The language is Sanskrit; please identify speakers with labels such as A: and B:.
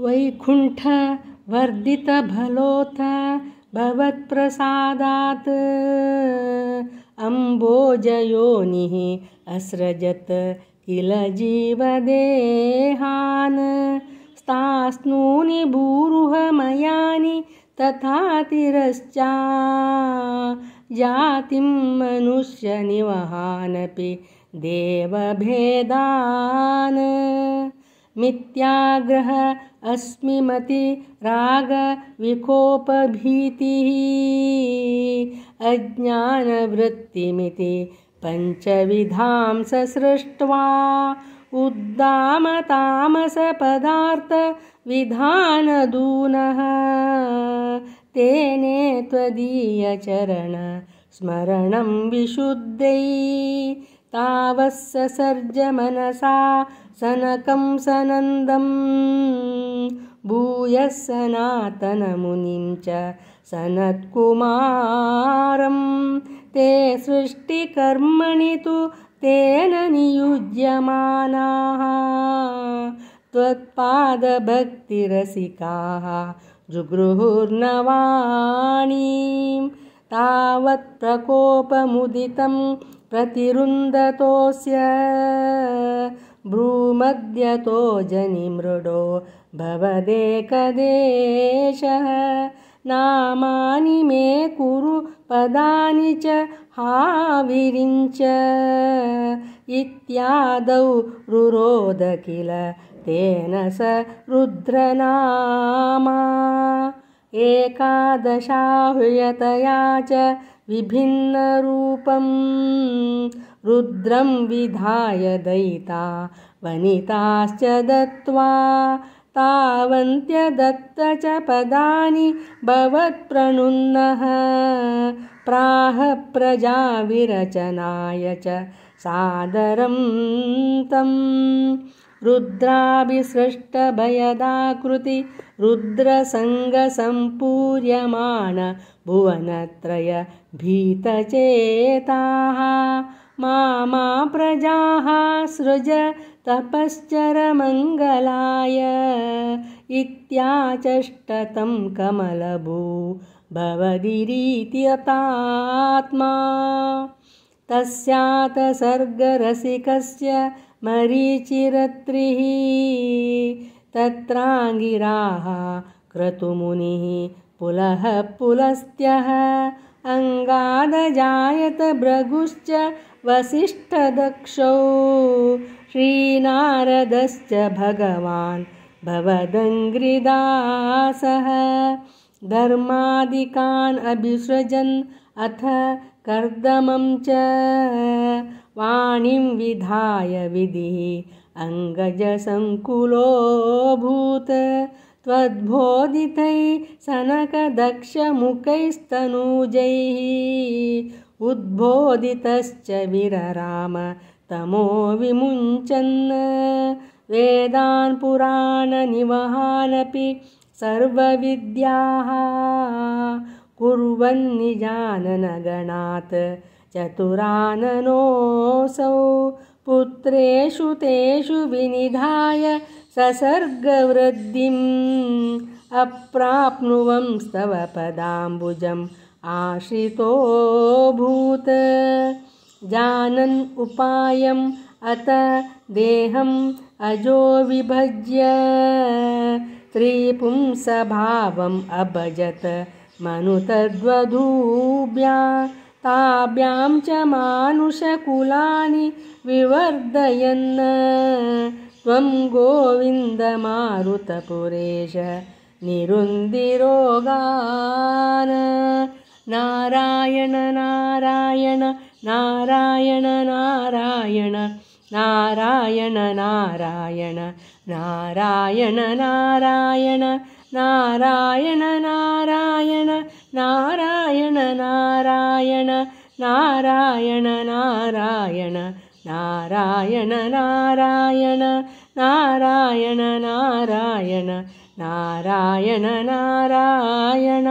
A: वैकुण्ठ वर्दित भवत्प्रसादात् अम्बोजयोनिः असृजत किल जीवदेहान् स्तास्नूनि बूरुहमयानि तथा तिरश्चा जातिं मनुष्यनिवहानपि देवभेदान् मिथ्याग्रह अस्मिमति राग अस्मिमतिरागविकोपभीतिः अज्ञानवृत्तिमिति पञ्चविधां सृष्ट्वा उद्दामतामसपदार्थविधानदूनः तेने स्मरणं विशुद्धैः तावस्य सर्जमनसा सनकं सनन्दं भूयः सनातनमुनिं च सनत्कुमारं ते सृष्टिकर्मणि तु तेन नियुज्यमानाः त्वत्पादभक्तिरसिकाः जुगृहुर्नवाणी तावत्प्रकोपमुदितं प्रतिरुन्धतोऽस्य भ्रूमद्यतो जनिमृडो भवदेकदेशः नामानि मे कुरु पदानि च हाविरिञ्च इत्यादौ रुरोद किल तेन स रुद्रनामा एकादशाह्वयतया च विभिन्नरूपम् रुद्रं विधाय दयिता वनिताश्च दत्त्वा तावन्त्यदत्त च पदानि भवत्प्रणुन्नः प्रजाविरचनाय च सादरं तम् रुद्राभिसृष्टभयदाकृति रुद्रसङ्गसम्पूर्यमाण भुवनत्रय भीतचेताः मामा प्रजाः सृज तपश्चरमङ्गलाय इत्याचष्टतं कमलभू भवदिरीत्यतात्मा। तस्यात् सर्गरसिकस्य मरीचिरत्रिः तत्राङ्गिराः क्रतुमुनिः पुलः पुलस्त्यः भृगुश्च वसिष्ठदक्षौ श्रीनारदश्च भगवान् भवदङ्ग्रिदासः धर्मादिकान् अभिसृजन् अथ कर्दमं च वाणीं विधाय विधिः अङ्गजसङ्कुलोऽभूत् त्वद्बोधितैः सनकदक्षमुखैस्तनूजैः उद्बोधितश्च विरराम तमो विमुञ्चन् वेदान् पुराणनिवहानपि सर्वविद्याः कुर्वन्निजाननगणात् चतुराननोऽसौ पुत्रेषु तेषु विनिधाय ससर्गवृद्धिम् अप्राप्नुवं स्तव पदाम्बुजम् आश्रितोऽभूत् जानन् उपायम् अत देहम् अजो विभज्य त्रिपुं स्वभावम् अभजत मनुतद्वधूभ्या ताभ्यां च मानुषकुलानि विवर्धयन् त्वं गोविन्दमारुतपुरेश निरुन्दिरोगान् नारायण नारायण नारायण नारायण नारायण नारायण नारायण नारायण नारायण नारायण नारायण नारायण नारायण नारायण नारायण नारायण नारायण नारायण नारायण नारायण